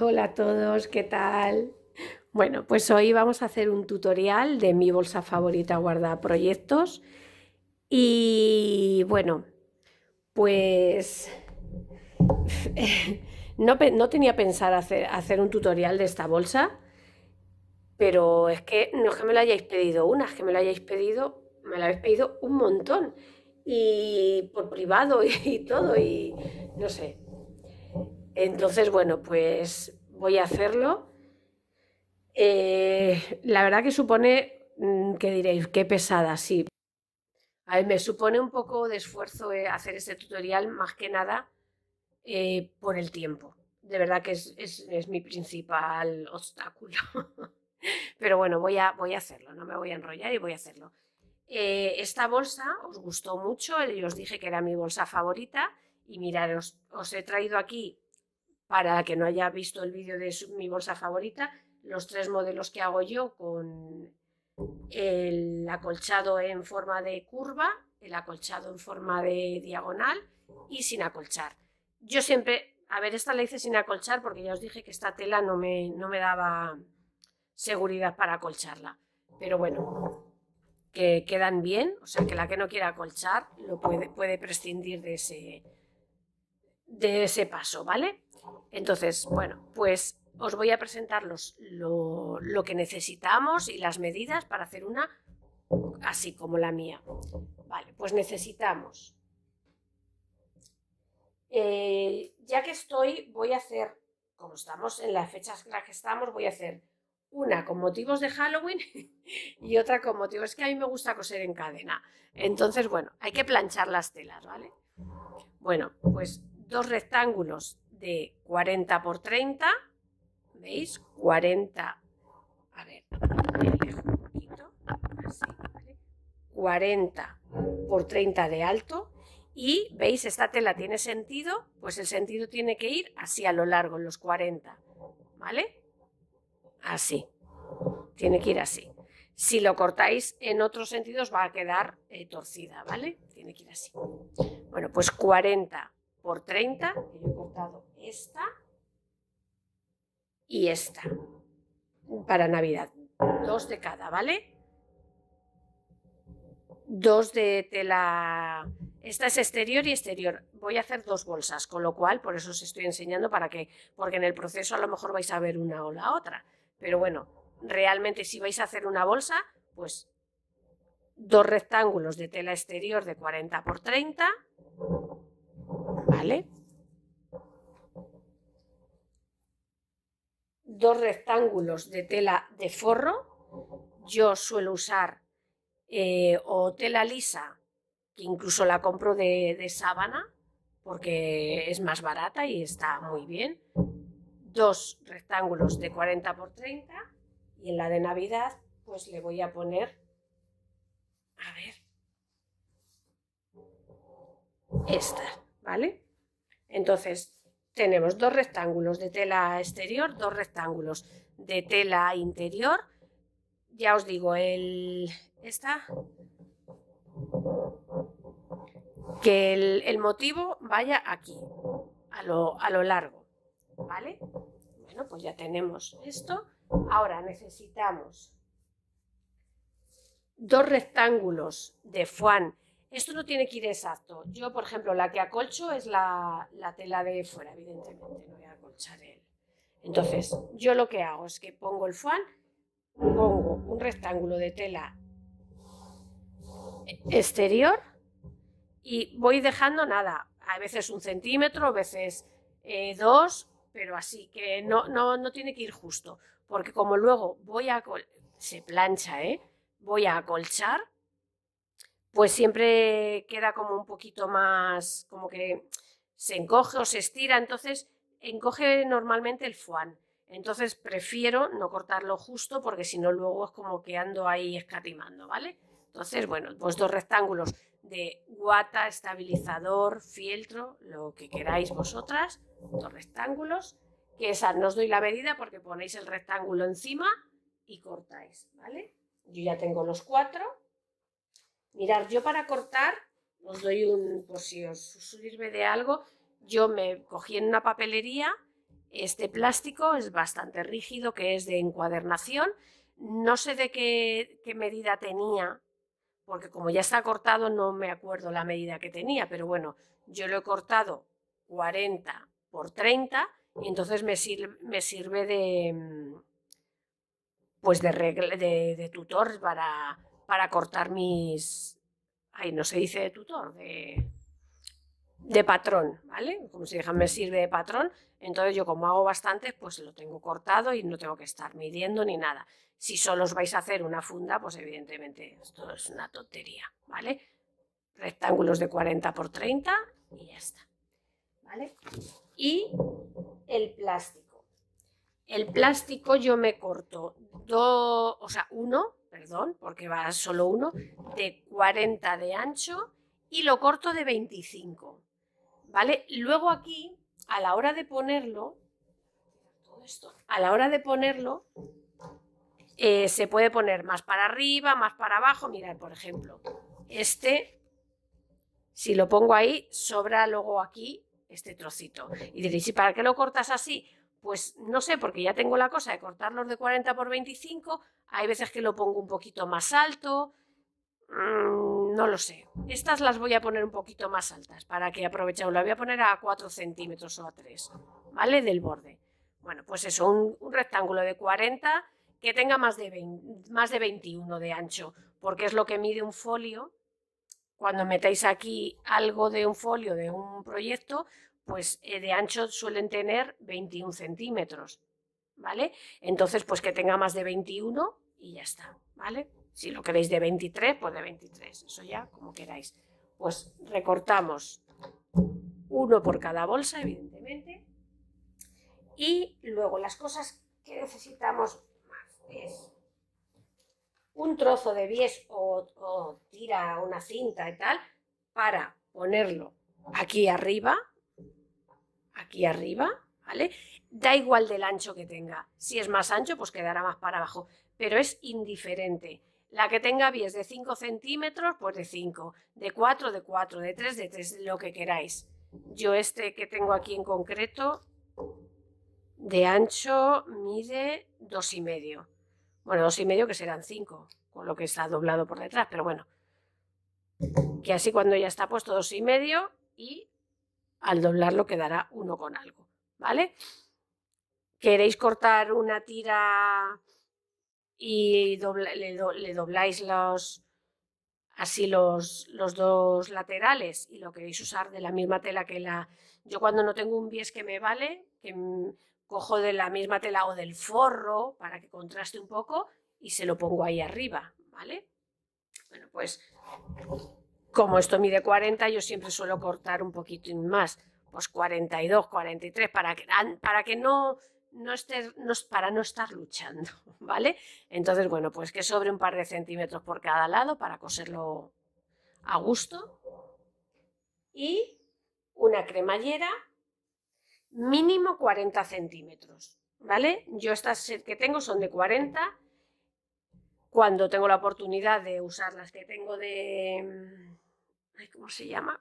Hola a todos, ¿qué tal? Bueno, pues hoy vamos a hacer un tutorial de mi bolsa favorita guarda proyectos y bueno, pues no, tenía pensado hacer, hacer, un tutorial de esta bolsa, pero es que no es que me lo hayáis pedido una, es que me lo hayáis pedido, me la habéis pedido un montón y por privado y todo y no sé, entonces, bueno, pues voy a hacerlo. Eh, la verdad que supone, mm, que diréis, qué pesada, sí. A ver, me supone un poco de esfuerzo eh, hacer este tutorial, más que nada eh, por el tiempo. De verdad que es, mi principal obstáculo. Pero bueno, voy a, voy a hacerlo, no me voy a enrollar y voy a hacerlo. esta bolsa os gustó mucho, yo os dije que era mi bolsa favorita y miraros os he traído aquí para que no haya visto el vídeo de mi bolsa favorita, los tres modelos que hago yo con el acolchado en forma de curva, el acolchado en forma de diagonal y sin acolchar. Yo siempre, a ver, esta la hice sin acolchar porque ya os dije que esta tela no me, no me daba seguridad para acolcharla. Pero bueno, que quedan bien, o sea que la que no quiera acolchar lo puede, puede prescindir de ese, de ese paso, ¿vale? Entonces, bueno, pues os voy a presentar los, lo, que necesitamos y las medidas para hacer una así como la mía. Vale, pues necesitamos. Eh, ya que estoy, voy a hacer, como estamos en las fechas en las que estamos, voy a hacer una con motivos de Halloween y otra con motivos. Es que a mí me gusta coser en cadena. Entonces, bueno, hay que planchar las telas, ¿vale? Bueno, pues dos rectángulos de 40 por 30, ¿veis? 40, a ver, un poquito, así, ¿vale? 40 por 30 de alto y, ¿veis? Esta tela tiene sentido, pues el sentido tiene que ir así a lo largo, en los 40, ¿vale? Así, tiene que ir así. Si lo cortáis en otros sentidos va a quedar eh, torcida, ¿vale? Tiene que ir así. Bueno, pues 40 por 30, que yo he cortado esta y esta para Navidad. Dos de cada, ¿vale? Dos de tela... Esta es exterior y exterior. Voy a hacer dos bolsas, con lo cual, por eso os estoy enseñando para que, porque en el proceso a lo mejor vais a ver una o la otra. Pero bueno, realmente si vais a hacer una bolsa, pues dos rectángulos de tela exterior de 40 por 30 Dos rectángulos de tela de forro. Yo suelo usar eh, o tela lisa, que incluso la compro de, sábana, porque es más barata y está muy bien. Dos rectángulos de 40 por 30 y en la de Navidad pues le voy a poner, a ver, esta, ¿vale? Entonces, tenemos dos rectángulos de tela exterior, dos rectángulos de tela interior. Ya os digo, el, que el, motivo vaya aquí, a lo, a lo largo, ¿vale? Bueno, pues ya tenemos esto. Ahora necesitamos dos rectángulos de Fuan esto no tiene que ir exacto. Yo, por ejemplo, la que acolcho es la, tela de fuera, evidentemente, no voy a acolchar él. Entonces, yo lo que hago es que pongo el fuan, pongo un rectángulo de tela exterior y voy dejando nada, a veces un centímetro, a veces eh, dos, pero así que no, no, tiene que ir justo, porque como luego voy a, se plancha, ¿eh? voy a acolchar, pues siempre queda como un poquito más, como que se encoge o se estira, entonces encoge normalmente el fuan. Entonces prefiero no cortarlo justo porque si no luego es como que ando ahí escatimando, ¿vale? Entonces, bueno, pues dos rectángulos de guata, estabilizador, fieltro, lo que queráis vosotras, dos rectángulos, que esa no os doy la medida porque ponéis el rectángulo encima y cortáis, ¿vale? Yo ya tengo los cuatro Mirar, yo para cortar, os doy un, por si os sirve de algo, yo me cogí en una papelería, este plástico es bastante rígido, que es de encuadernación, no sé de qué, qué medida tenía, porque como ya está cortado no me acuerdo la medida que tenía, pero bueno, yo lo he cortado 40 por 30 y entonces me sirve, me sirve de pues de, regla, de, tutor para, para cortar mis... Ay, no se dice de tutor, de, patrón, ¿vale? Como si me sirve de patrón. Entonces yo como hago bastante, pues lo tengo cortado y no tengo que estar midiendo ni nada. Si solo os vais a hacer una funda, pues evidentemente esto es una tontería, ¿vale? Rectángulos de 40 por 30 y ya está, ¿vale? Y el plástico. El plástico yo me corto dos, o sea, uno, perdón, porque va solo uno, de 40 de ancho y lo corto de 25. ¿Vale? Luego aquí, a la hora de ponerlo, a la hora de ponerlo, eh, se puede poner más para arriba, más para abajo. Mirad, por ejemplo, este, si lo pongo ahí, sobra luego aquí este trocito. Y diréis, ¿y para qué lo cortas así? pues no sé, porque ya tengo la cosa de cortarlos de 40 por 25, hay veces que lo pongo un poquito más alto, mm, no lo sé. Estas las voy a poner un poquito más altas para que aprovechemos, la voy a poner a 4 centímetros o a 3, ¿vale? Del borde. Bueno, pues eso, un, rectángulo de 40 que tenga más de, más de 21 de ancho, porque es lo que mide un folio. Cuando metéis aquí algo de un folio de un proyecto, pues eh, de ancho suelen tener 21 centímetros, ¿vale? Entonces, pues que tenga más de 21 y ya está, ¿vale? Si lo queréis de 23, pues de 23, eso ya como queráis. Pues recortamos uno por cada bolsa, evidentemente, y luego las cosas que necesitamos más es un trozo de bies o, o tira una cinta y tal para ponerlo aquí arriba, aquí arriba, ¿vale? Da igual del ancho que tenga. Si es más ancho, pues quedará más para abajo, pero es indiferente. La que tenga pies de 5 centímetros, pues de 5, de 4, de 4, de 3, de 3, lo que queráis. Yo este que tengo aquí en concreto, de ancho, mide 2,5. Bueno, 2,5 que serán 5, con lo que está doblado por detrás, pero bueno. Que así cuando ya está puesto 2,5 y al doblarlo quedará uno con algo, ¿vale? ¿Queréis cortar una tira y le, dobláis los, así los, los, dos laterales y lo queréis usar de la misma tela que la... Yo cuando no tengo un bies que me vale, que cojo de la misma tela o del forro para que contraste un poco y se lo pongo ahí arriba, ¿vale? Bueno, pues como esto mide 40, yo siempre suelo cortar un poquito más, pues 42, 43, para que, para que no, no esté, para no estar luchando, ¿vale? Entonces, bueno, pues que sobre un par de centímetros por cada lado para coserlo a gusto. Y una cremallera mínimo 40 centímetros, ¿vale? Yo estas que tengo son de 40. Cuando tengo la oportunidad de usar las que tengo de ¿Cómo se llama?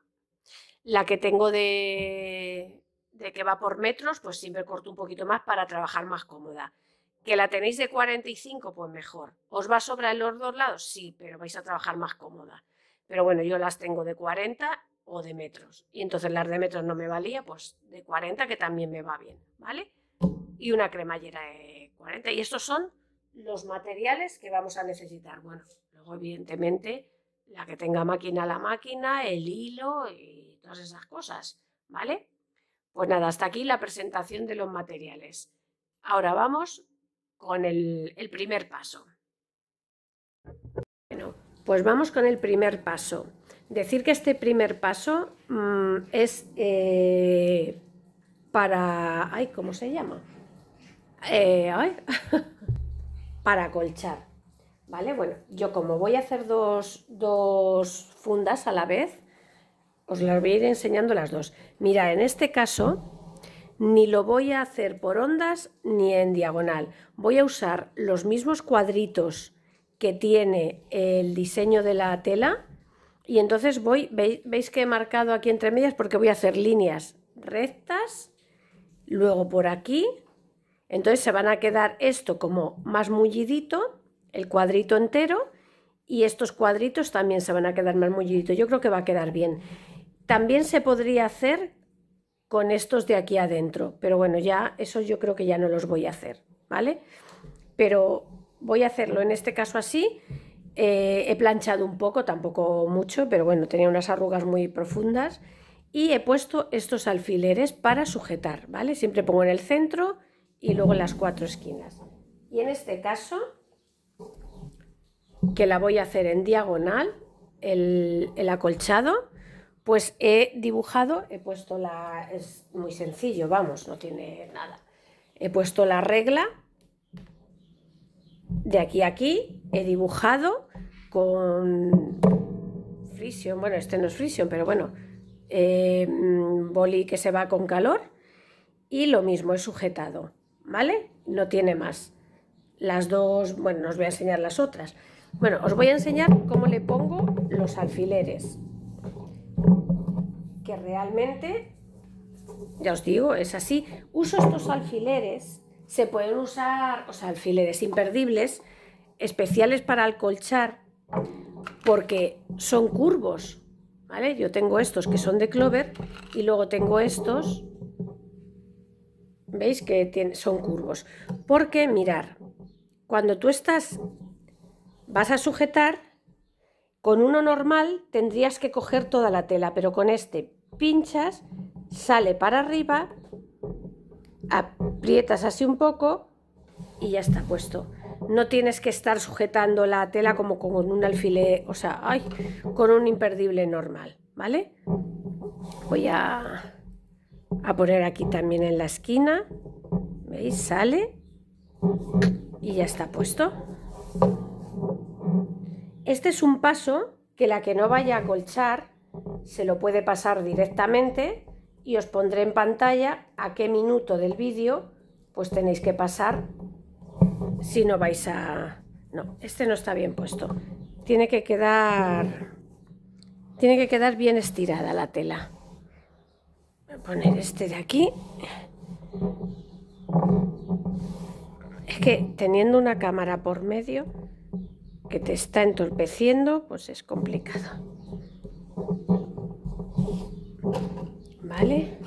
La que tengo de, de que va por metros, pues siempre corto un poquito más para trabajar más cómoda. ¿Que la tenéis de 45? Pues mejor. ¿Os va a sobrar los dos lados? Sí, pero vais a trabajar más cómoda. Pero bueno, yo las tengo de 40 o de metros. Y entonces las de metros no me valía, pues de 40 que también me va bien, ¿vale? Y una cremallera de 40. Y estos son los materiales que vamos a necesitar. Bueno, luego evidentemente la que tenga máquina la máquina, el hilo y todas esas cosas, ¿vale? Pues nada, hasta aquí la presentación de los materiales. Ahora vamos con el, primer paso. Bueno, pues vamos con el primer paso. Decir que este primer paso mm, es eh, para... Ay, ¿cómo se llama? Eh, para colchar. ¿vale? Bueno, yo como voy a hacer dos, dos fundas a la vez, os las voy a ir enseñando las dos. Mira, en este caso ni lo voy a hacer por ondas ni en diagonal. Voy a usar los mismos cuadritos que tiene el diseño de la tela y entonces voy, veis, veis que he marcado aquí entre medias porque voy a hacer líneas rectas, luego por aquí, entonces se van a quedar esto como más mullidito el cuadrito entero y estos cuadritos también se van a quedar más Yo creo que va a quedar bien. También se podría hacer con estos de aquí adentro, pero bueno, ya eso yo creo que ya no los voy a hacer, ¿vale? Pero voy a hacerlo en este caso así. Eh, he planchado un poco, tampoco mucho, pero bueno, tenía unas arrugas muy profundas y he puesto estos alfileres para sujetar, ¿vale? Siempre pongo en el centro y luego en las cuatro esquinas. Y en este caso que la voy a hacer en diagonal, el, acolchado, pues he dibujado, he puesto la, es muy sencillo, vamos, no tiene nada. He puesto la regla de aquí a aquí, he dibujado con frisión, bueno, este no es frisión, pero bueno, eh, boli que se va con calor y lo mismo, he sujetado, ¿vale? No tiene más. Las dos, bueno, os voy a enseñar las otras. Bueno, os voy a enseñar cómo le pongo los alfileres. Que realmente, ya os digo, es así. Uso estos alfileres, se pueden usar, o sea, alfileres imperdibles, especiales para alcolchar, porque son curvos, ¿vale? Yo tengo estos que son de clover y luego tengo estos, ¿veis? Que son curvos. Porque, mirar, cuando tú estás Vas a sujetar, con uno normal tendrías que coger toda la tela, pero con este pinchas, sale para arriba, aprietas así un poco y ya está puesto. No tienes que estar sujetando la tela como con un alfiler, o sea, con un imperdible normal, ¿vale? Voy a, a poner aquí también en la esquina, ¿veis? Sale y ya está puesto. Este es un paso que la que no vaya a colchar se lo puede pasar directamente y os pondré en pantalla a qué minuto del vídeo pues tenéis que pasar si no vais a... No, este no está bien puesto. Tiene que quedar... Tiene que quedar bien estirada la tela. Voy a poner este de aquí. Es que teniendo una cámara por medio que te está entorpeciendo, pues es complicado. ¿Vale?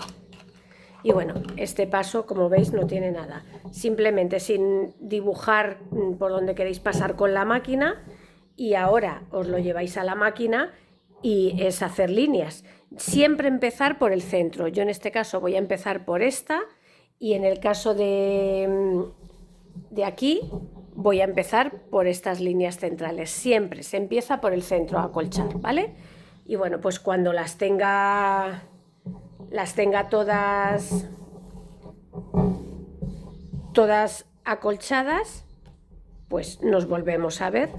Y bueno, este paso, como veis, no tiene nada. Simplemente sin dibujar mm, por donde queréis pasar con la máquina y ahora os lo lleváis a la máquina y es hacer líneas. Siempre empezar por el centro. Yo en este caso voy a empezar por esta y en el caso de, mm, de aquí voy a empezar por estas líneas centrales. Siempre se empieza por el centro a ¿vale? Y bueno, pues cuando las tenga, las tenga todas, todas acolchadas, pues nos volvemos a ver.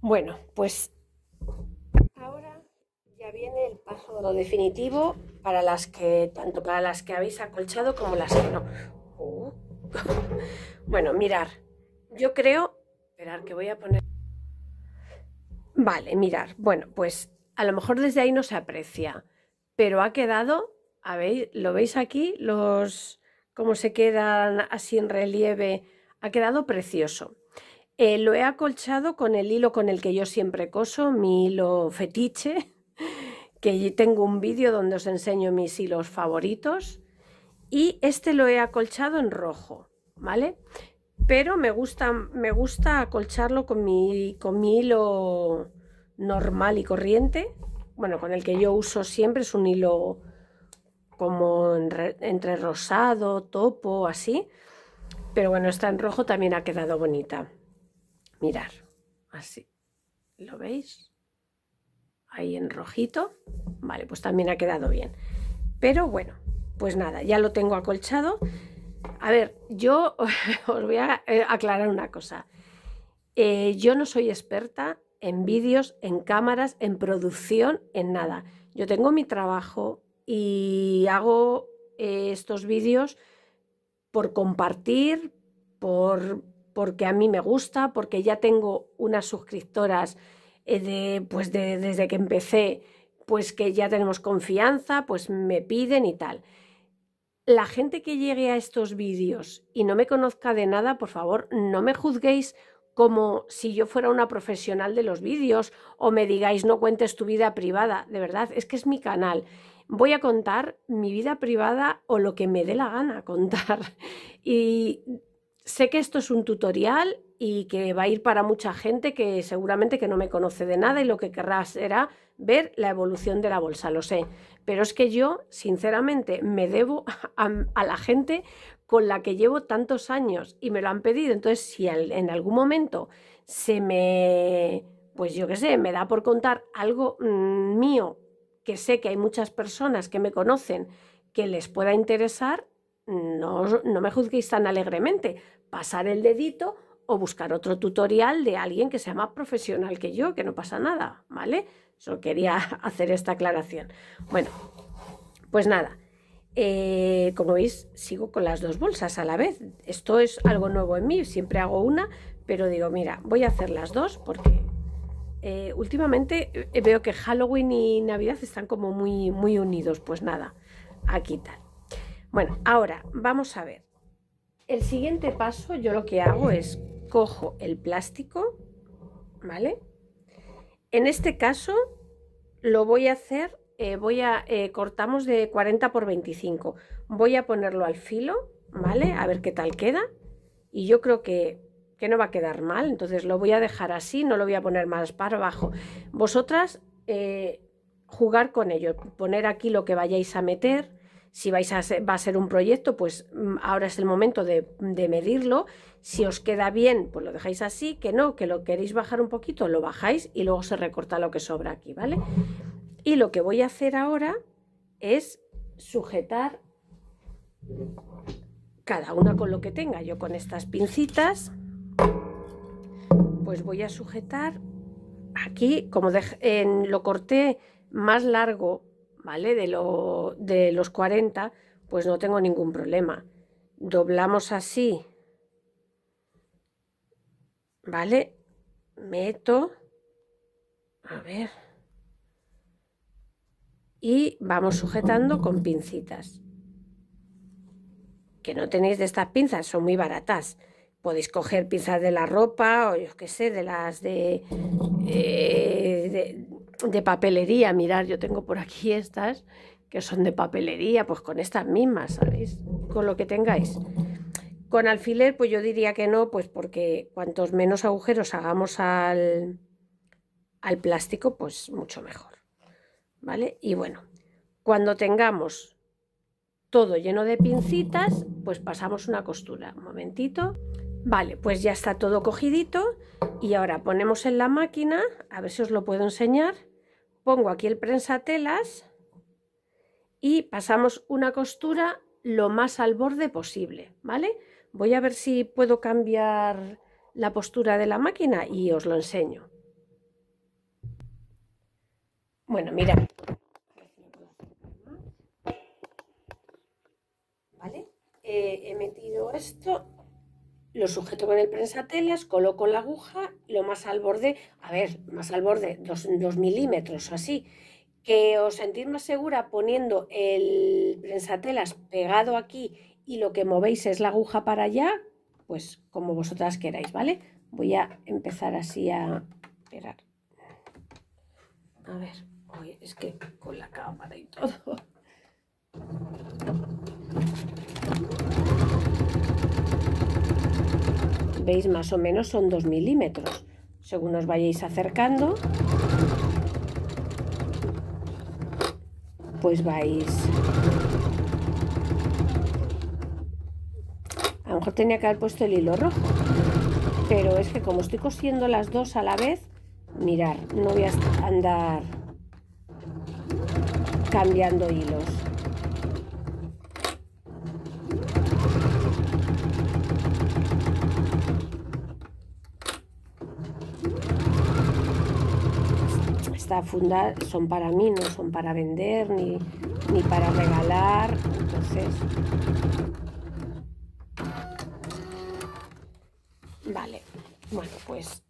Bueno, pues ahora ya viene el paso definitivo para las que tanto para las que habéis acolchado como las que no. bueno, mirar. Yo creo... Esperar, que voy a poner... Vale, mirar. Bueno, pues a lo mejor desde ahí no se aprecia, pero ha quedado... ¿lo veis aquí? Los... cómo se quedan así en relieve. Ha quedado precioso. Eh, lo he acolchado con el hilo con el que yo siempre coso, mi hilo fetiche, que tengo un vídeo donde os enseño mis hilos favoritos y este lo he acolchado en rojo, ¿vale? Pero me gusta, me gusta acolcharlo con mi, con hilo normal y corriente, bueno, con el que yo uso siempre, es un hilo como entre rosado, topo, así. Pero bueno, está en rojo también ha quedado bonita. Mirar, así. ¿Lo veis? Ahí en rojito. Vale, pues también ha quedado bien. Pero bueno, pues nada, ya lo tengo acolchado. A ver, yo os voy a eh, aclarar una cosa. Eh, yo no soy experta en vídeos, en cámaras, en producción, en nada. Yo tengo mi trabajo y hago eh, estos vídeos por compartir, por, porque a mí me gusta, porque ya tengo unas suscriptoras de, pues desde que empecé, pues que ya tenemos confianza, pues me piden y tal la gente que llegue a estos vídeos y no me conozca de nada, por favor, no me juzguéis como si yo fuera una profesional de los vídeos o me digáis no cuentes tu vida privada. De verdad, es que es mi canal. Voy a contar mi vida privada o lo que me dé la gana contar. Y sé que esto es un tutorial y que va a ir para mucha gente que seguramente que no me conoce de nada y lo que querrá será ver la evolución de la bolsa, lo sé. Pero es que yo, sinceramente, me debo a, la gente con la que llevo tantos años y me lo han pedido. Entonces, si en algún momento se me, pues yo qué sé, me da por contar algo mm, mío que sé que hay muchas personas que me conocen que les pueda interesar, no, no me juzguéis tan alegremente. Pasar el dedito o buscar otro tutorial de alguien que sea más profesional que yo, que no pasa nada, ¿vale? Solo quería hacer esta aclaración. Bueno, pues nada, eh, como veis, sigo con las dos bolsas a la vez. Esto es algo nuevo en mí, siempre hago una, pero digo, mira, voy a hacer las dos porque eh, últimamente eh, veo que Halloween y Navidad están como muy, muy unidos. Pues nada, aquí tal. Bueno, ahora vamos a ver. El siguiente paso yo lo que hago es cojo el plástico, ¿vale? En este caso lo voy a hacer, eh, voy a, eh, cortamos de 40 por 25. Voy a ponerlo al filo, ¿vale? A ver qué tal queda. Y yo creo que, que no va a quedar mal, entonces lo voy a dejar así, no lo voy a poner más para abajo. Vosotras eh, jugar con ello, poner aquí lo que vayáis a meter, si vais a va a ser un proyecto, pues mm, ahora es el momento de, medirlo. Si os queda bien, pues lo dejáis así, que no, que lo queréis bajar un poquito, lo bajáis y luego se recorta lo que sobra aquí, ¿vale? Y lo que voy a hacer ahora es sujetar cada una con lo que tenga. Yo con estas pincitas, pues voy a sujetar aquí, como en, lo corté más largo ¿vale? De, los 40, pues no tengo ningún problema. Doblamos así, ¿vale? Meto, a ver, y vamos sujetando con pincitas. Que no tenéis de estas pinzas, son muy baratas. Podéis coger pinzas de la ropa o yo qué sé, de las de eh, de papelería, mirar, yo tengo por aquí estas que son de papelería, pues con estas mismas, ¿sabéis? Con lo que tengáis. Con alfiler, pues yo diría que no, pues porque cuantos menos agujeros hagamos al, al plástico, pues mucho mejor. ¿Vale? Y bueno, cuando tengamos todo lleno de pincitas, pues pasamos una costura. Un momentito. Vale, pues ya está todo cogidito y ahora ponemos en la máquina, a ver si os lo puedo enseñar. Pongo aquí el prensatelas y pasamos una costura lo más al borde posible, ¿vale? Voy a ver si puedo cambiar la postura de la máquina y os lo enseño. Bueno, mira ¿Vale? he metido esto lo sujeto con el prensatelas, coloco la aguja lo más al borde, a ver, más al borde, dos milímetros o así. Que os sentís más segura poniendo el prensatelas pegado aquí y lo que movéis es la aguja para allá, pues como vosotras queráis, ¿vale? Voy a empezar así a... Esperar. A ver, es que con la cámara y todo. veis más o menos son 2 milímetros. Según os vayáis acercando, pues vais... A lo mejor tenía que haber puesto el hilo rojo, pero es que como estoy cosiendo las dos a la vez, mirar, no voy a andar cambiando hilos. esta funda son para mí, no son para vender ni, para regalar. Entonces, vale, bueno, pues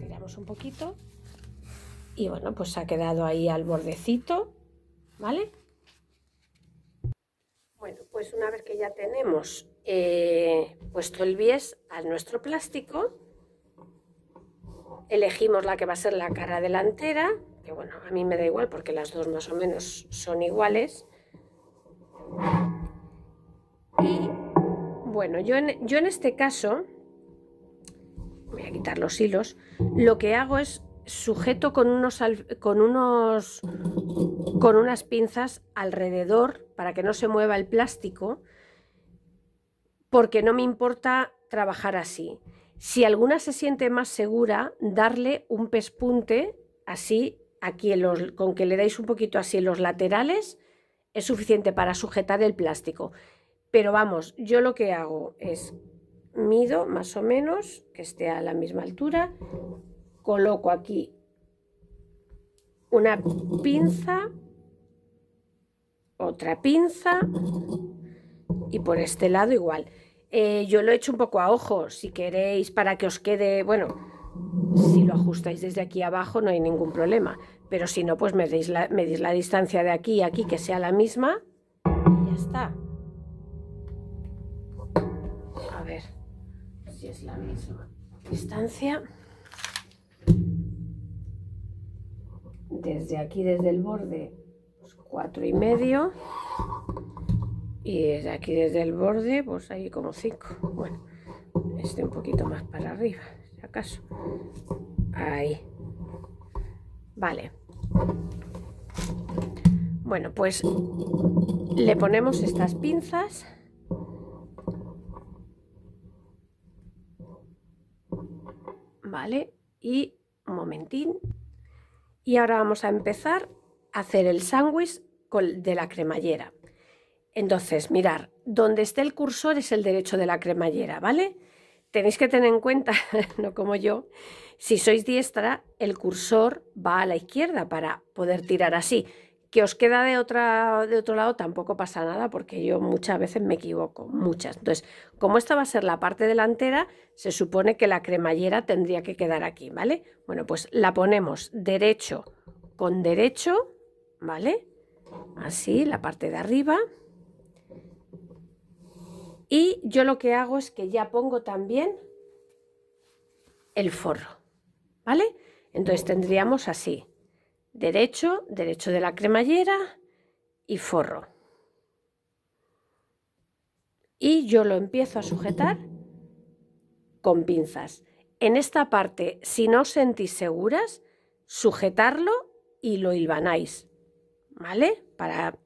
tiramos un poquito y bueno, pues ha quedado ahí al bordecito, ¿vale? Bueno, pues una vez que ya tenemos eh, puesto el bies a nuestro plástico, elegimos la que va a ser la cara delantera, que bueno, a mí me da igual porque las dos más o menos son iguales. Y bueno, yo en, este caso, voy a quitar los hilos, lo que hago es sujeto con con unos con unas pinzas alrededor para que no se mueva el plástico porque no me importa trabajar así si alguna se siente más segura, darle un pespunte así, aquí con que le dais un poquito así en los laterales, es suficiente para sujetar el plástico. Pero vamos, yo lo que hago es mido más o menos, que esté a la misma altura, coloco aquí una pinza, otra pinza y por este lado igual. Eh, yo lo he hecho un poco a ojo, si queréis, para que os quede, bueno, si lo ajustáis desde aquí abajo no hay ningún problema, pero si no, pues medís la, la distancia de aquí y aquí que sea la misma y ya está. A ver si es la misma distancia. Desde aquí, desde el borde, pues cuatro y medio. Y desde aquí, desde el borde, pues hay como cinco Bueno, este un poquito más para arriba, si acaso. Ahí. Vale. Bueno, pues le ponemos estas pinzas. Vale, y un momentín. Y ahora vamos a empezar a hacer el sándwich de la cremallera. Entonces, mirar, donde esté el cursor es el derecho de la cremallera, ¿vale? Tenéis que tener en cuenta, no como yo, si sois diestra, el cursor va a la izquierda para poder tirar así. Que os queda de, otra, de otro lado tampoco pasa nada porque yo muchas veces me equivoco, muchas. Entonces, como esta va a ser la parte delantera, se supone que la cremallera tendría que quedar aquí, ¿vale? Bueno, pues la ponemos derecho con derecho, ¿vale? Así, la parte de arriba. Y yo lo que hago es que ya pongo también el forro, ¿vale? Entonces tendríamos así, derecho, derecho de la cremallera y forro. Y yo lo empiezo a sujetar con pinzas. En esta parte, si no os sentís seguras, sujetarlo y lo hilvanáis, ¿vale? Para,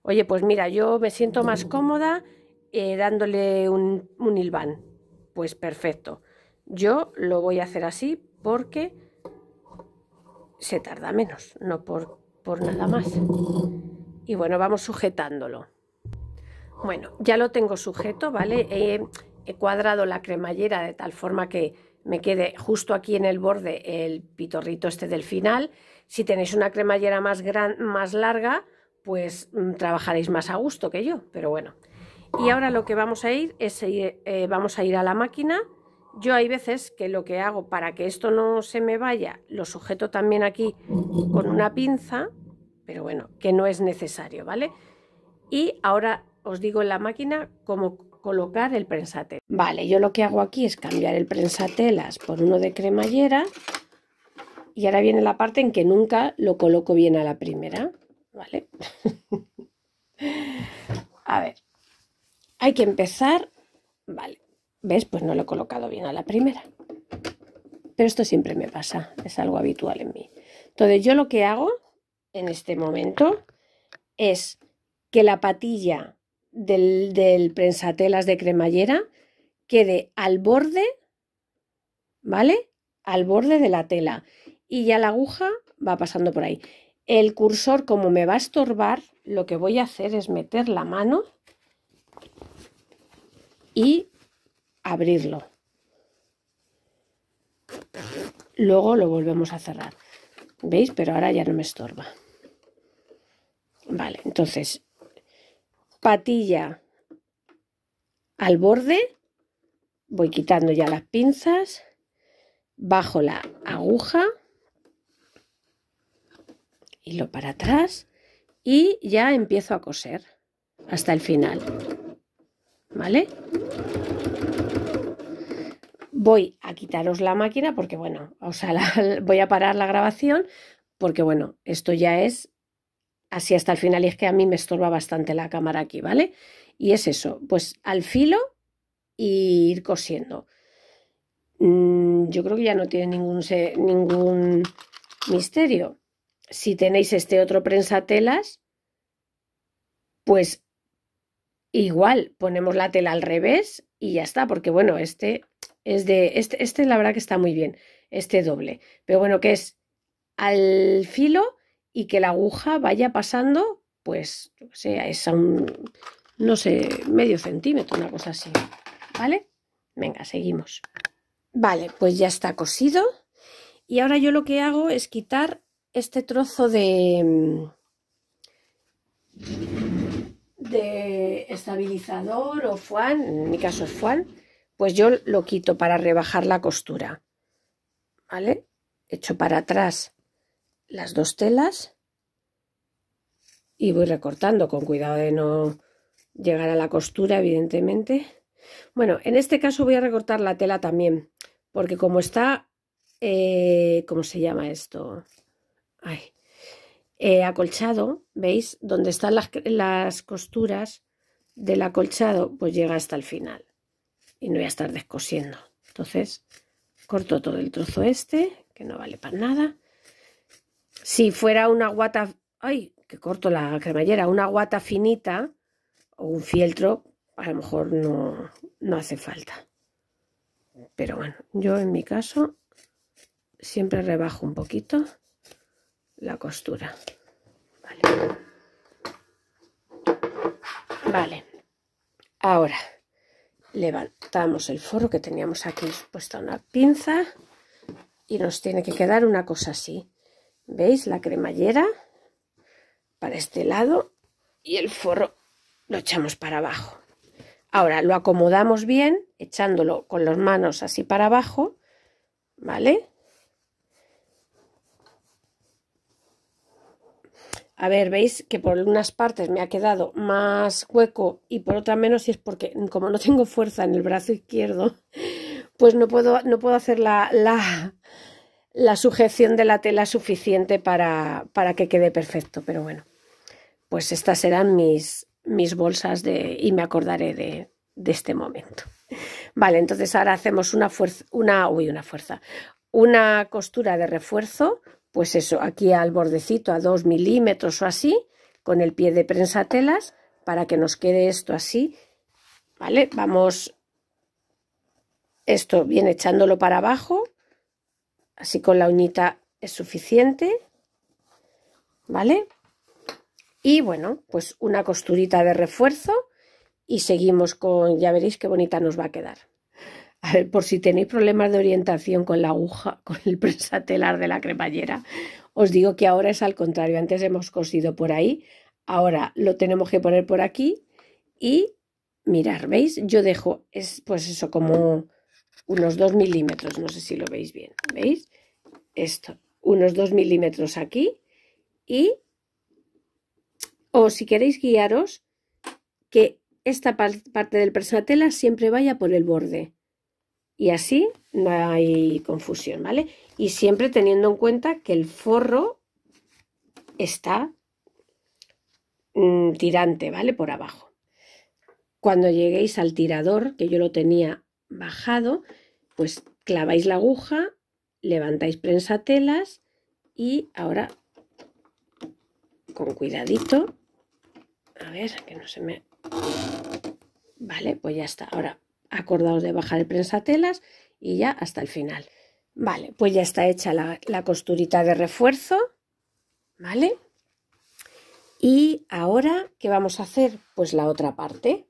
oye, pues mira, yo me siento más cómoda eh, dándole un, un hilván. Pues perfecto. Yo lo voy a hacer así porque se tarda menos, no por, por nada más. Y bueno, vamos sujetándolo. Bueno, ya lo tengo sujeto, ¿vale? He, cuadrado la cremallera de tal forma que me quede justo aquí en el borde el pitorrito este del final. Si tenéis una cremallera más, gran, más larga, pues mm, trabajaréis más a gusto que yo, pero bueno. Y ahora lo que vamos a ir es, eh, eh, vamos a ir a la máquina. Yo hay veces que lo que hago para que esto no se me vaya, lo sujeto también aquí con una pinza, pero bueno, que no es necesario, ¿vale? Y ahora os digo en la máquina cómo colocar el prensatel. Vale, yo lo que hago aquí es cambiar el prensatelas por uno de cremallera y ahora viene la parte en que nunca lo coloco bien a la primera, ¿vale? a ver, hay que empezar, vale, ¿ves? Pues no lo he colocado bien a la primera. Pero esto siempre me pasa, es algo habitual en mí. Entonces yo lo que hago en este momento es que la patilla del, del prensatelas de cremallera quede al borde, ¿vale? Al borde de la tela y ya la aguja va pasando por ahí. El cursor, como me va a estorbar, lo que voy a hacer es meter la mano y abrirlo. Luego lo volvemos a cerrar. ¿Veis? Pero ahora ya no me estorba. Vale, entonces, patilla al borde, voy quitando ya las pinzas, bajo la aguja, hilo para atrás y ya empiezo a coser hasta el final. ¿vale? Voy a quitaros la máquina porque, bueno, o sea, voy a parar la grabación porque, bueno, esto ya es así hasta el final y es que a mí me estorba bastante la cámara aquí, ¿vale? Y es eso, pues al filo y ir cosiendo. Mm, yo creo que ya no tiene ningún, ningún misterio. Si tenéis este otro prensa telas, pues Igual ponemos la tela al revés y ya está, porque bueno, este es de, este, este, la verdad que está muy bien, este doble. Pero bueno, que es al filo y que la aguja vaya pasando, pues, no sé, es a un, no sé, medio centímetro, una cosa así, ¿vale? Venga, seguimos. Vale, pues ya está cosido. Y ahora yo lo que hago es quitar este trozo de... de estabilizador o fuan, en mi caso es fuan, pues yo lo quito para rebajar la costura. ¿Vale? Echo para atrás las dos telas y voy recortando con cuidado de no llegar a la costura, evidentemente. Bueno, en este caso voy a recortar la tela también, porque como está, eh, ¿cómo se llama esto? Eh, acolchado, ¿veis? Donde están las, las costuras, del acolchado pues llega hasta el final y no voy a estar descosiendo. Entonces corto todo el trozo este, que no vale para nada. Si fuera una guata, ay, que corto la cremallera, una guata finita o un fieltro, a lo mejor no, hace falta. Pero bueno, yo en mi caso siempre rebajo un poquito la costura. Vale. Ahora levantamos el forro que teníamos aquí puesta una pinza y nos tiene que quedar una cosa así. ¿Veis? La cremallera para este lado y el forro lo echamos para abajo. Ahora lo acomodamos bien echándolo con las manos así para abajo, ¿vale? A ver, veis que por unas partes me ha quedado más hueco y por otra menos y es porque como no tengo fuerza en el brazo izquierdo, pues no puedo, no puedo hacer la, sujeción de la tela suficiente para, que quede perfecto. Pero bueno, pues estas serán mis, mis bolsas de, y me acordaré de, este momento. Vale, entonces ahora hacemos una una, una fuerza, una costura de refuerzo pues eso, aquí al bordecito a 2 milímetros o así, con el pie de prensatelas, para que nos quede esto así, ¿vale? Vamos, esto bien echándolo para abajo, así con la uñita es suficiente, ¿vale? Y bueno, pues una costurita de refuerzo y seguimos con, ya veréis qué bonita nos va a quedar por si tenéis problemas de orientación con la aguja, con el presatelar de la cremallera, os digo que ahora es al contrario. Antes hemos cosido por ahí, ahora lo tenemos que poner por aquí y mirar, ¿veis? Yo dejo, es, pues eso, como unos dos milímetros, no sé si lo veis bien, ¿veis? Esto, unos dos milímetros aquí y, o si queréis guiaros, que esta parte del prensatelar siempre vaya por el borde y así no hay confusión, ¿vale? Y siempre teniendo en cuenta que el forro está mm, tirante, ¿vale? Por abajo. Cuando lleguéis al tirador, que yo lo tenía bajado, pues claváis la aguja, levantáis prensatelas y ahora con cuidadito, a ver, que no se me... Vale, pues ya está. Ahora acordaos de bajar el telas y ya hasta el final. Vale, pues ya está hecha la, la costurita de refuerzo, ¿vale? Y ahora, ¿qué vamos a hacer? Pues la otra parte,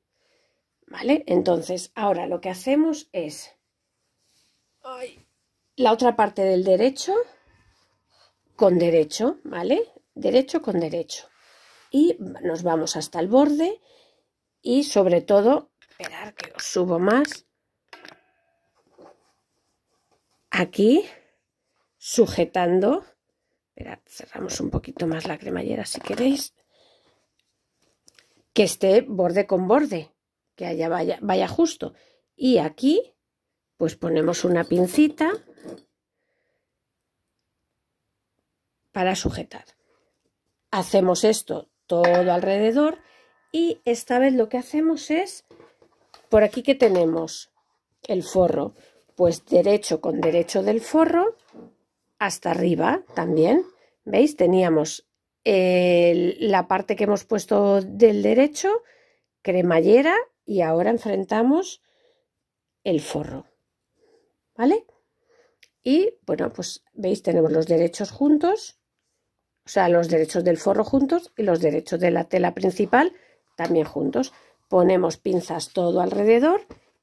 ¿vale? Entonces, ahora lo que hacemos es la otra parte del derecho con derecho, ¿vale? Derecho con derecho. Y nos vamos hasta el borde y sobre todo Esperar que os subo más. Aquí, sujetando. cerramos un poquito más la cremallera si queréis. Que esté borde con borde, que allá vaya, vaya justo. Y aquí, pues ponemos una pincita para sujetar. Hacemos esto todo alrededor y esta vez lo que hacemos es por aquí que tenemos el forro, pues derecho con derecho del forro hasta arriba también. ¿Veis? Teníamos la parte que hemos puesto del derecho, cremallera y ahora enfrentamos el forro. ¿Vale? Y bueno, pues veis, tenemos los derechos juntos, o sea, los derechos del forro juntos y los derechos de la tela principal también juntos ponemos pinzas todo alrededor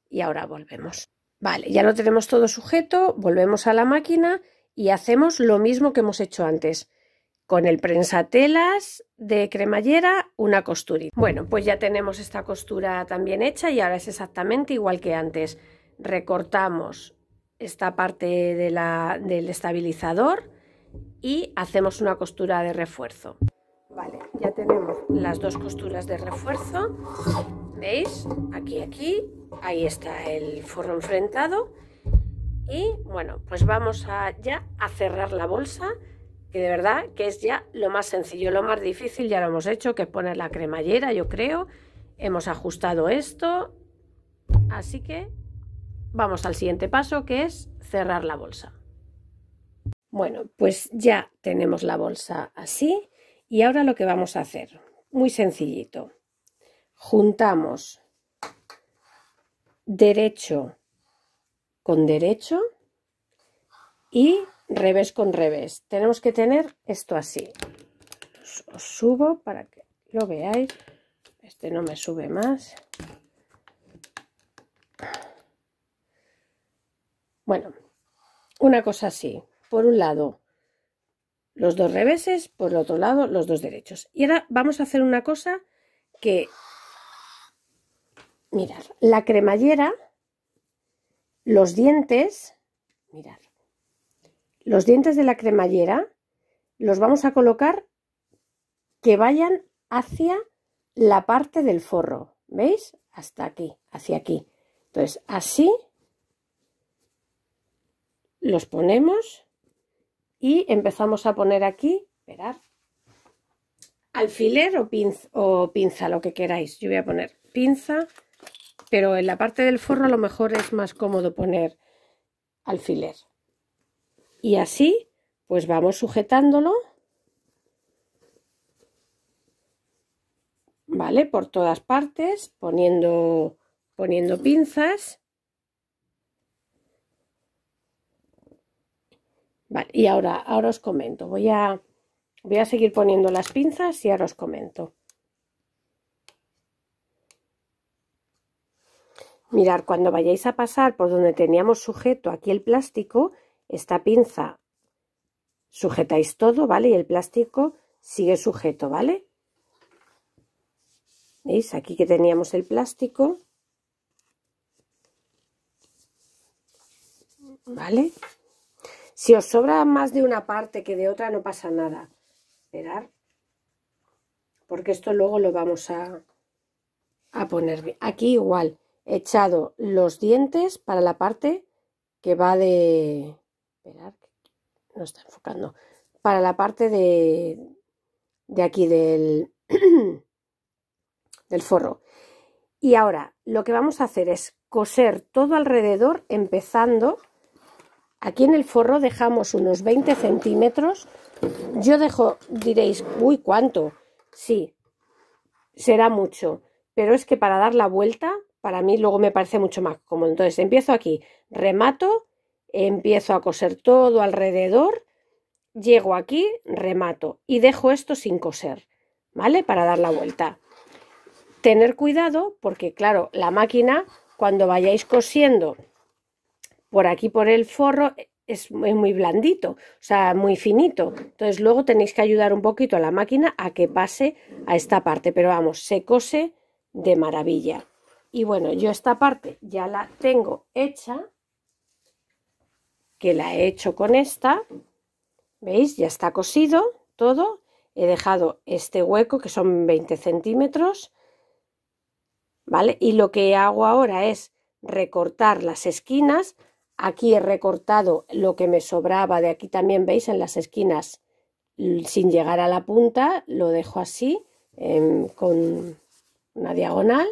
y ahora volvemos. Vale, ya lo tenemos todo sujeto, volvemos a la máquina y hacemos lo mismo que hemos hecho antes. Con el prensatelas de cremallera, una costurita. Bueno, pues ya tenemos esta costura también hecha y ahora es exactamente igual que antes. Recortamos esta parte de del estabilizador y hacemos una costura de refuerzo ya tenemos las dos costuras de refuerzo, ¿veis? Aquí, aquí, ahí está el forro enfrentado y bueno, pues vamos a, ya a cerrar la bolsa que de verdad que es ya lo más sencillo, lo más difícil ya lo hemos hecho, que poner la cremallera, yo creo. Hemos ajustado esto, así que vamos al siguiente paso, que es cerrar la bolsa. Bueno, pues ya tenemos la bolsa así. Y ahora lo que vamos a hacer, muy sencillito. Juntamos derecho con derecho y revés con revés. Tenemos que tener esto así. Os subo para que lo veáis. Este no me sube más. Bueno, una cosa así. Por un lado, los dos reveses, por el otro lado los dos derechos. Y ahora vamos a hacer una cosa que, mirar, la cremallera, los dientes, mirar, los dientes de la cremallera los vamos a colocar que vayan hacia la parte del forro, ¿veis? Hasta aquí, hacia aquí. Entonces, así los ponemos y empezamos a poner aquí, alfiler o, pinza, o pinza, lo que queráis. Yo voy a poner pinza, pero en la parte del forro a lo mejor es más cómodo poner alfiler. Y así, pues vamos sujetándolo. ¿Vale? Por todas partes, poniendo, poniendo pinzas. y ahora, ahora os comento. Voy a, voy a seguir poniendo las pinzas y ahora os comento. Mirar, cuando vayáis a pasar por donde teníamos sujeto aquí el plástico, esta pinza sujetáis todo, ¿vale? Y el plástico sigue sujeto, ¿vale? ¿Veis? Aquí que teníamos el plástico. ¿Vale? Si os sobra más de una parte que de otra no pasa nada. Esperar. Porque esto luego lo vamos a, poner Aquí igual, he echado los dientes para la parte que va de... Esperar, no está enfocando. Para la parte de, de aquí del, del forro. Y ahora, lo que vamos a hacer es coser todo alrededor empezando Aquí en el forro dejamos unos 20 centímetros. Yo dejo, diréis, uy, ¿cuánto? Sí, será mucho, pero es que para dar la vuelta, para mí luego me parece mucho más cómodo. Entonces empiezo aquí, remato, empiezo a coser todo alrededor, llego aquí, remato y dejo esto sin coser, ¿vale? Para dar la vuelta. Tener cuidado porque, claro, la máquina, cuando vayáis cosiendo por aquí, por el forro, e, es muy blandito, o sea, muy finito. Entonces luego tenéis que ayudar un poquito a la máquina a que pase a esta parte, pero vamos, se cose de maravilla. Y bueno, yo esta parte ya la tengo hecha, que la he hecho con esta, ¿veis? Ya está cosido todo, he dejado este hueco que son 20 centímetros, ¿vale? Y lo que hago ahora es recortar las esquinas Aquí he recortado lo que me sobraba de aquí también, veis, en las esquinas, sin llegar a la punta, lo dejo así, em, con una diagonal,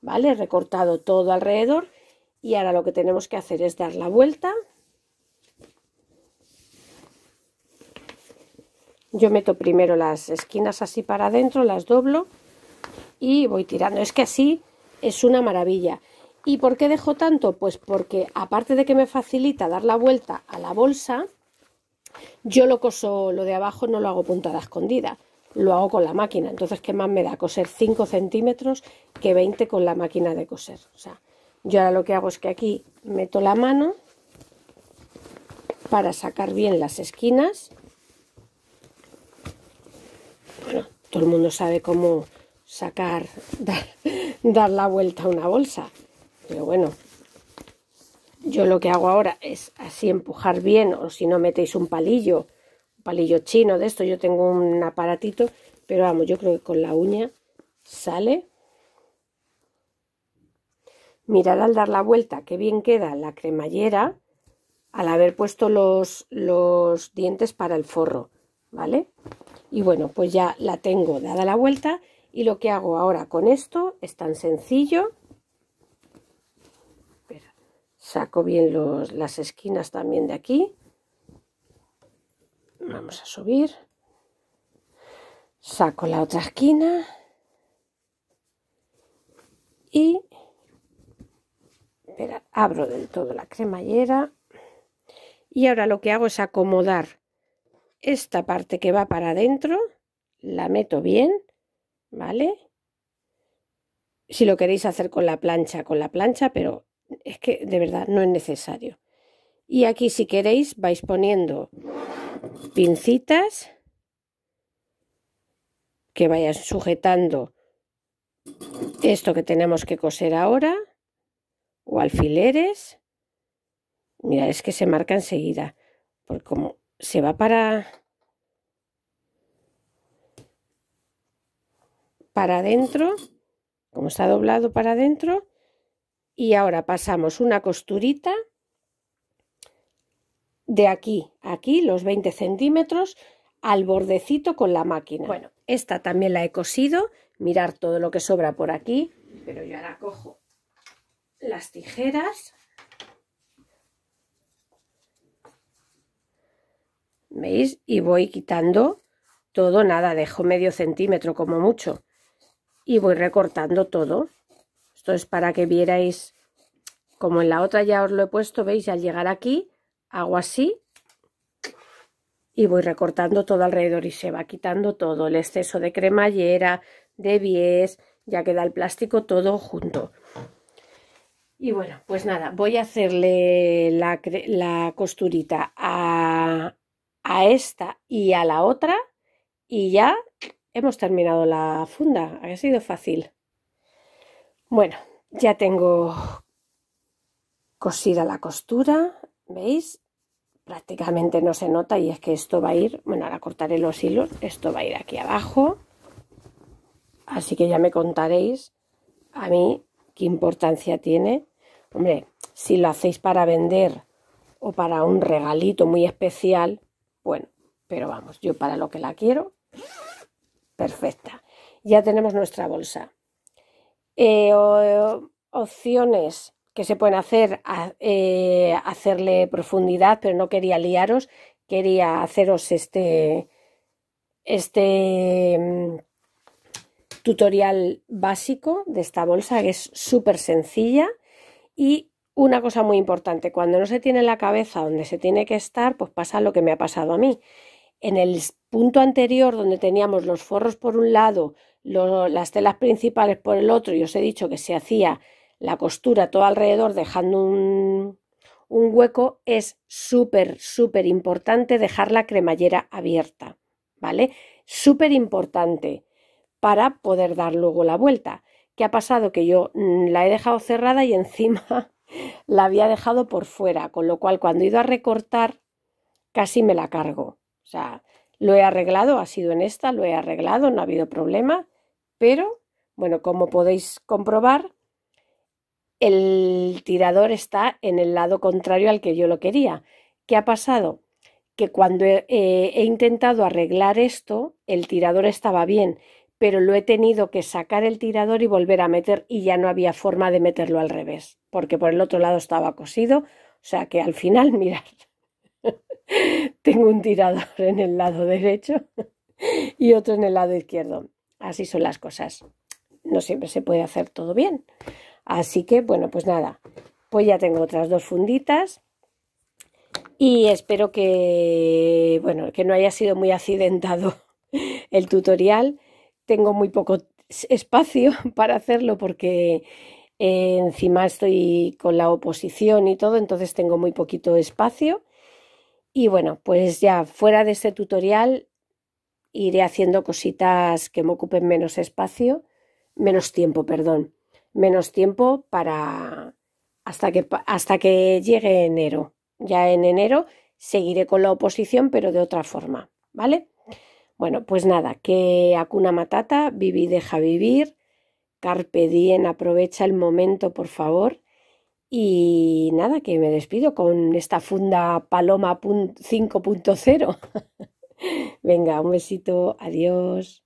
¿vale? He recortado todo alrededor y ahora lo que tenemos que hacer es dar la vuelta. Yo meto primero las esquinas así para adentro, las doblo y voy tirando. Es que así es una maravilla. ¿Y por qué dejo tanto? Pues porque aparte de que me facilita dar la vuelta a la bolsa, yo lo coso lo de abajo, no lo hago puntada escondida, lo hago con la máquina. Entonces, ¿qué más me da coser 5 centímetros que 20 con la máquina de coser? O sea, yo ahora lo que hago es que aquí meto la mano para sacar bien las esquinas. Bueno, todo el mundo sabe cómo sacar, dar, dar la vuelta a una bolsa. Pero bueno, yo lo que hago ahora es así empujar bien o si no metéis un palillo, un palillo chino de esto, yo tengo un aparatito, pero vamos, yo creo que con la uña sale. Mirad al dar la vuelta qué bien queda la cremallera al haber puesto los, los dientes para el forro, ¿vale? Y bueno, pues ya la tengo dada la vuelta y lo que hago ahora con esto es tan sencillo saco bien las esquinas también de aquí mm. vamos a subir saco la otra esquina y abro del todo la cremallera y ahora lo que hago es acomodar esta parte que va para adentro la meto bien vale si lo queréis hacer con la plancha con la plancha pero es que de verdad no es necesario. Y aquí si queréis vais poniendo pincitas que vayan sujetando esto que tenemos que coser ahora o alfileres. Mira, es que se marca enseguida, porque como se va para para adentro, como está doblado para adentro, y ahora pasamos una costurita de aquí a aquí, los 20 centímetros, al bordecito con la máquina. Bueno, esta también la he cosido, mirar todo lo que sobra por aquí, pero yo ahora cojo las tijeras, ¿veis? Y voy quitando todo, nada, dejo medio centímetro como mucho, y voy recortando todo. Esto es para que vierais, como en la otra ya os lo he puesto, veis, al llegar aquí, hago así y voy recortando todo alrededor y se va quitando todo, el exceso de cremallera, de bies, ya queda el plástico todo junto. Y bueno, pues nada, voy a hacerle la, costurita a, a esta y a la otra y ya hemos terminado la funda. Ha sido fácil. Bueno, ya tengo cosida la costura, ¿veis? Prácticamente no se nota y es que esto va a ir, bueno, ahora cortaré los hilos, esto va a ir aquí abajo. Así que ya me contaréis a mí qué importancia tiene. Hombre, si lo hacéis para vender o para un regalito muy especial, bueno, pero vamos, yo para lo que la quiero, perfecta. Ya tenemos nuestra bolsa. Eh, opciones que se pueden hacer, a, eh, hacerle profundidad, pero no quería liaros, quería haceros este, este mm, tutorial básico de esta bolsa que es súper sencilla y una cosa muy importante, cuando no se tiene la cabeza donde se tiene que estar, pues pasa lo que me ha pasado a mí. En el punto anterior donde teníamos los forros por un lado, las telas principales por el otro, y os he dicho que se hacía la costura todo alrededor dejando un, un hueco, es súper, súper importante dejar la cremallera abierta, ¿vale? Súper importante para poder dar luego la vuelta. ¿Qué ha pasado? Que yo mm, la he dejado cerrada y encima la había dejado por fuera, con lo cual cuando he ido a recortar casi me la cargo. O sea, lo he arreglado, ha sido en esta, lo he arreglado, no ha habido problema, pero bueno, como podéis comprobar, el tirador está en el lado contrario al que yo lo quería. ¿Qué ha pasado? Que cuando eh, he, intentado arreglar esto, el tirador estaba bien, pero lo he tenido que sacar el tirador y volver a meter y ya no había forma de meterlo al revés, porque por el otro lado estaba cosido, o sea que al final, mirad, Tengo un tirador en el lado derecho y otro en el lado izquierdo. Así son las cosas. No siempre se puede hacer todo bien. Así que, bueno, pues nada. Pues ya tengo otras dos funditas. Y espero que, bueno, que no haya sido muy accidentado el tutorial. Tengo muy poco espacio para hacerlo porque eh, encima estoy con la oposición y todo, entonces tengo muy poquito espacio y bueno, pues ya fuera de este tutorial iré haciendo cositas que me ocupen menos espacio, menos tiempo, perdón, menos tiempo para hasta que, hasta que llegue enero. Ya en enero seguiré con la oposición, pero de otra forma, ¿vale? Bueno, pues nada, que Acuna Matata, viví, deja vivir, Carpe Diem, aprovecha el momento, por favor. Y nada, que me despido con esta funda Paloma 5.0. Venga, un besito, adiós.